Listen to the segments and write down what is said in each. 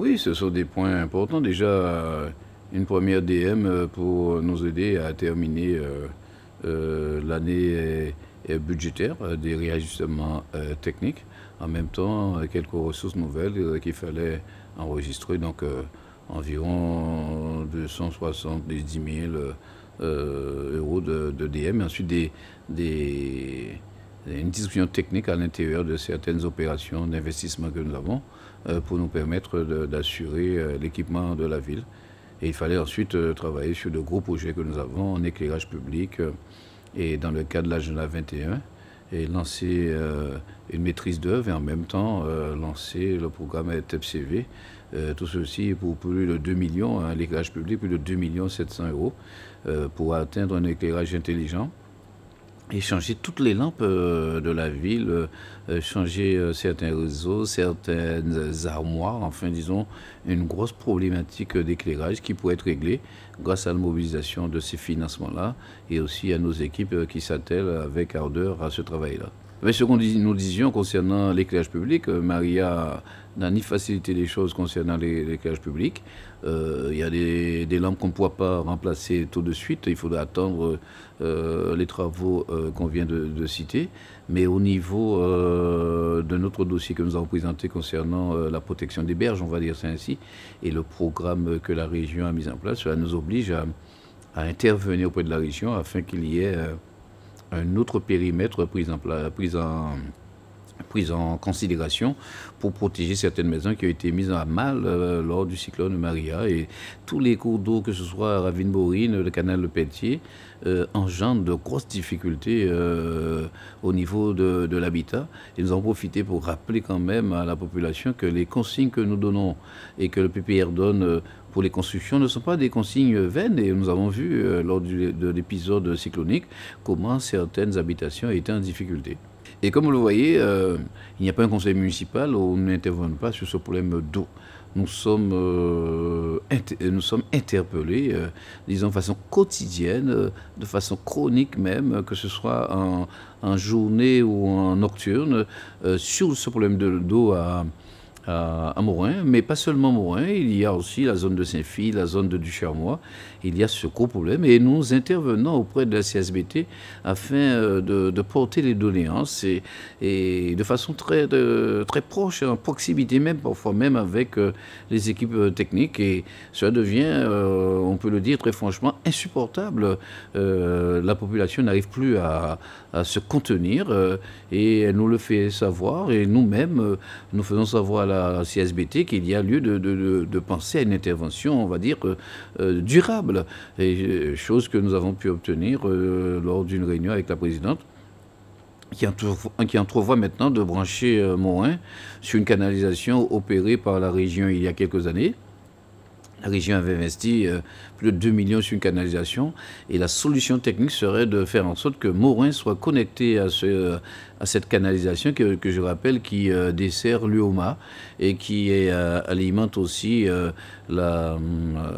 Oui, ce sont des points importants. Déjà, euh, une première DM euh, pour nous aider à terminer euh, l'année budgétaire, des réajustements techniques. En même temps, quelques ressources nouvelles qu'il fallait enregistrer. Donc, environ 270 000 euros de, DM. ensuite, une discussion technique à l'intérieur de certaines opérations d'investissement que nous avons. Euh, pour nous permettre d'assurer euh, l'équipement de la ville. Et il fallait ensuite euh, travailler sur de gros projets que nous avons en éclairage public et dans le cadre de l'agenda 21 et lancer une maîtrise d'œuvre et en même temps lancer le programme TEPCV. tout ceci pour plus de 2 millions, hein, l'éclairage public plus de 2 millions 700 euros pour atteindre un éclairage intelligent et changer toutes les lampes euh, de la ville, euh, euh, changer certains réseaux, certaines armoires, enfin disons une grosse problématique d'éclairage qui pourrait être réglée grâce à la mobilisation de ces financements-là et aussi à nos équipes qui s'attellent avec ardeur à ce travail-là. Mais ce que nous disions concernant l'éclairage public, euh, Maria n'a ni facilité les choses concernant l'éclairage public. Il euh, y a des, lampes qu'on ne pourra pas remplacer tout de suite. Il faudra attendre euh, les travaux qu'on vient de, citer. Mais au niveau de notre dossier que nous avons présenté concernant la protection des berges, on va dire ça ainsi, et le programme que la région a mis en place, cela nous oblige à intervenir auprès de la région afin qu'il y ait un autre périmètre pris en, en, prise en considération pour protéger certaines maisons qui ont été mises à mal euh, lors du cyclone Maria. Et tous les cours d'eau, que ce soit Ravine-Borine, le canal Le pétier euh, engendrent de grosses difficultés euh, au niveau de, l'habitat. Et nous en profité pour rappeler quand même à la population que les consignes que nous donnons et que le PPR donne pour les constructions ne sont pas des consignes vaines. Et nous avons vu euh, lors de l'épisode cyclonique comment certaines habitations étaient en difficulté. Et comme vous le voyez, euh, il n'y a pas un conseil municipal où nous n'intervenons pas sur ce problème d'eau. Nous sommes, euh, nous sommes interpellés, disons, de façon quotidienne, de façon chronique même, que ce soit en, en journée ou en nocturne, sur ce problème de à, euh, à, Morin, mais pas seulement Morin, il y a aussi la zone de saint philippe la zone de Ducharmois, il y a ce gros problème et nous intervenons auprès de la CSBT afin euh, de, porter les doléances et, de façon très, de, très proche, en proximité même, parfois même avec euh, les équipes techniques et cela devient, on peut le dire très franchement, insupportable. la population n'arrive plus à, se contenir et elle nous le fait savoir et nous-mêmes, nous faisons savoir à la CSBT qu'il y a lieu de, penser à une intervention, on va dire, euh, euh, durable. Euh, chose que nous avons pu obtenir lors d'une réunion avec la présidente qui, entrevoit, qui maintenant de brancher euh, sur une canalisation opérée par la région il y a quelques années. La région avait investi euh, plus de 2 millions sur une canalisation et la solution technique serait de faire en sorte que Morin soit connecté à, ce, euh, à cette canalisation que, je rappelle qui euh, dessert l'Uoma et qui alimente aussi euh,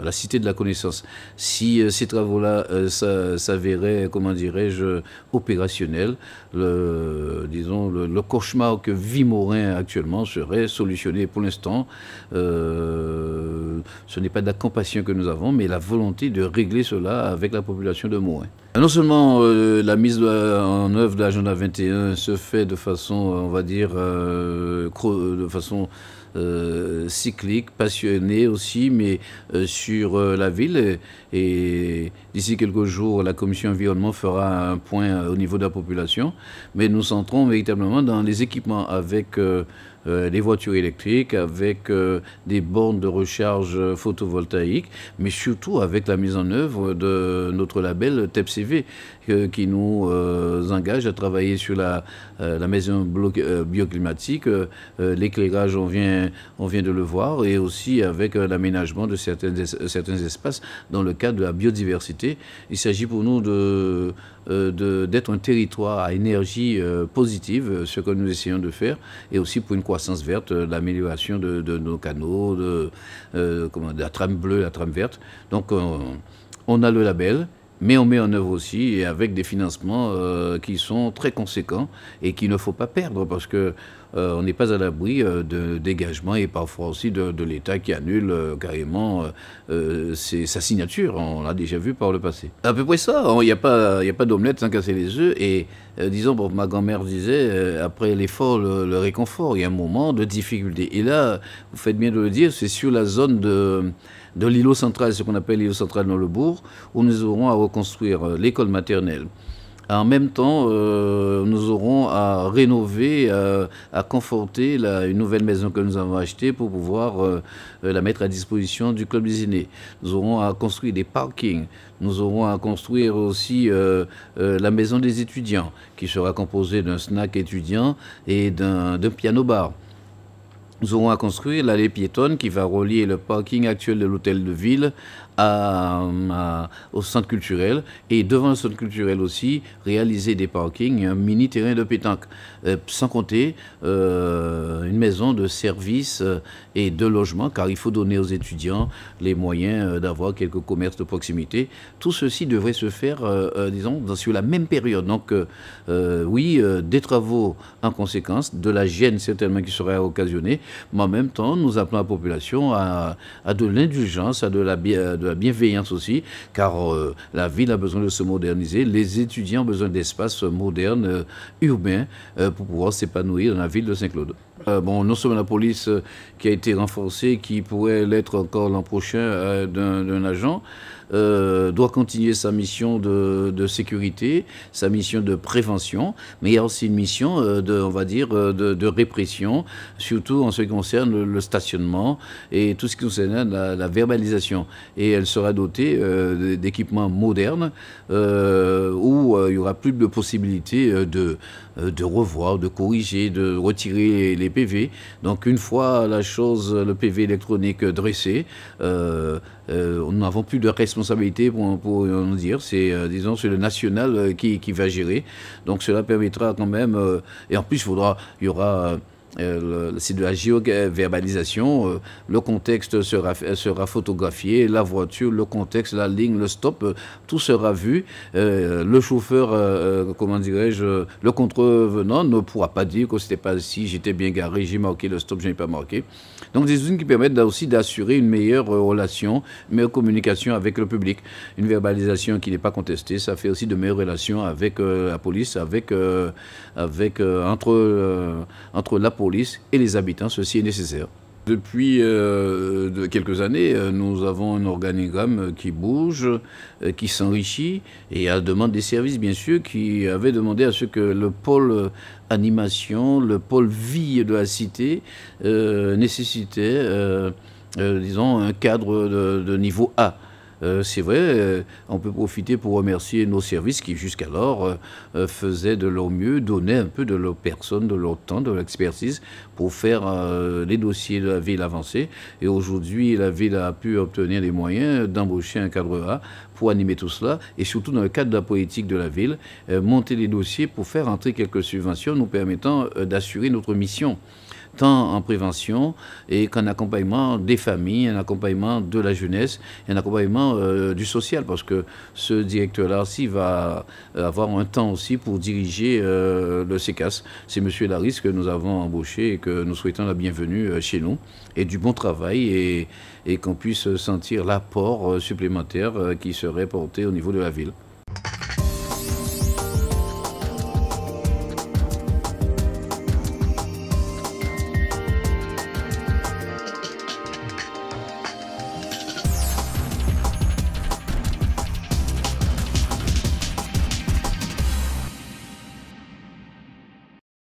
la, cité de la connaissance. Si euh, ces travaux-là euh, s'avéraient, comment dirais-je, opérationnels, le, disons, le, cauchemar que vit Morin actuellement serait solutionné. Pour l'instant, ce n'est pas de la compassion que nous avons, mais la volonté de régler cela avec la population de Morin. Non seulement la mise en œuvre de l'agenda 21 se fait de façon, on va dire, de façon euh, cyclique, passionné aussi, mais euh, sur euh, la ville. et, D'ici quelques jours, la commission environnement fera un point euh, au niveau de la population, mais nous centrons véritablement dans les équipements avec les euh, euh, voitures électriques, avec des bornes de recharge photovoltaïque, mais surtout avec la mise en œuvre de notre label TEPCV qui nous engage à travailler sur la, maison bioclimatique, l'éclairage, on vient, on vient de le voir, et aussi avec l'aménagement de certains espaces dans le cadre de la biodiversité. Il s'agit pour nous euh, de, d'être un territoire à énergie euh, positive, euh, ce que nous essayons de faire, et aussi pour une croissance verte, l'amélioration de, nos canaux, de, de, la trame bleue, la trame verte. Donc on a le label mais on met en œuvre aussi avec des financements euh, qui sont très conséquents et qu'il ne faut pas perdre parce que euh, on n'est pas à l'abri euh, de dégagements et parfois aussi de, l'État qui annule carrément sa signature. On l'a déjà vu par le passé. À peu près ça. Hein. Il n'y a pas, y a pas d'omelette sans casser les œufs. Et disons, ma grand-mère disait, après l'effort, le, réconfort. Il y a un moment de difficulté. Et là, vous faites bien de le dire, c'est sur la zone de de l'îlot central, ce qu'on appelle l'îlot central dans le bourg, où nous aurons à reconstruire euh, l'école maternelle. En même temps, euh, nous aurons à rénover, euh, à, conforter une nouvelle maison que nous avons achetée pour pouvoir la mettre à disposition du club des aînés. Nous aurons à construire des parkings. Nous aurons à construire aussi la maison des étudiants, qui sera composée d'un snack étudiant et d'un piano-bar. Nous aurons à construire l'allée piétonne qui va relier le parking actuel de l'hôtel de ville euh, au centre culturel et devant le centre culturel aussi réaliser des parkings, un mini terrain de pétanque, euh, sans compter euh, une maison de services et de logement, car il faut donner aux étudiants les moyens d'avoir quelques commerces de proximité. Tout ceci devrait se faire, disons, dans, sur la même période. Donc oui, des travaux en conséquence, de la gêne certainement qui serait occasionnée, mais en même temps, nous appelons la population à, de l'indulgence, à de la, de bienveillance aussi, car euh, la ville a besoin de se moderniser, les étudiants ont besoin d'espaces modernes, euh, urbains, euh, pour pouvoir s'épanouir dans la ville de Saint-Claude. bon, non seulement la police qui a été renforcée, qui pourrait l'être encore l'an prochain d'un agent, euh, doit continuer sa mission de, sécurité, sa mission de prévention, mais il y a aussi une mission euh, de, on va dire, euh, de, répression, surtout en ce qui concerne le, stationnement et tout ce qui concerne la, la verbalisation. Et elle sera dotée d'équipements modernes où il n'y aura plus de possibilité de, de revoir, de corriger, de retirer les, PV. Donc une fois la chose, le PV électronique dressé, nous n'avons plus de responsabilité responsabilité pour, pour euh, nous dire. C'est, euh, disons, c'est le national euh, qui, qui, va gérer. Donc cela permettra quand même. et en plus, il faudra, il y aura euh, c'est de la géo-verbalisation euh, le contexte sera, euh, sera photographié, la voiture, le contexte, la ligne, le stop, tout sera vu. le chauffeur, comment dirais-je, le contrevenant ne pourra pas dire que c'était pas si j'étais bien garé, j'ai marqué le stop, je n'ai pas marqué. Donc des outils qui permettent aussi d'assurer une meilleure relation, une meilleure communication avec le public. Une verbalisation qui n'est pas contestée, ça fait aussi de meilleures relations avec la police, avec, avec, entre, entre la police et les habitants, ceci est nécessaire. Depuis euh, de quelques années, euh, nous avons un organigramme qui bouge, euh, qui s'enrichit, et à demande des services, bien sûr, qui avait demandé à ce que le pôle animation, le pôle vie de la cité nécessitait, disons, un cadre de niveau A. Euh, c'est vrai, euh, on peut profiter pour remercier nos services qui jusqu'alors euh, faisaient de leur mieux, donnaient un peu de leur personne, de leur temps, de leur expertise pour faire les dossiers de la ville avancer. Et aujourd'hui, la ville a pu obtenir les moyens d'embaucher un cadre A pour animer tout cela et surtout dans le cadre de la politique de la ville, monter les dossiers pour faire entrer quelques subventions nous permettant d'assurer notre mission tant en prévention et qu'en accompagnement des familles, un accompagnement de la jeunesse, un accompagnement euh, du social, parce que ce directeur-là aussi va euh, avoir un temps aussi pour diriger euh, le CECAS. C'est M. Laris que nous avons embauché et que nous souhaitons la bienvenue chez nous et du bon travail et qu'on puisse sentir l'apport supplémentaire qui serait porté au niveau de la ville.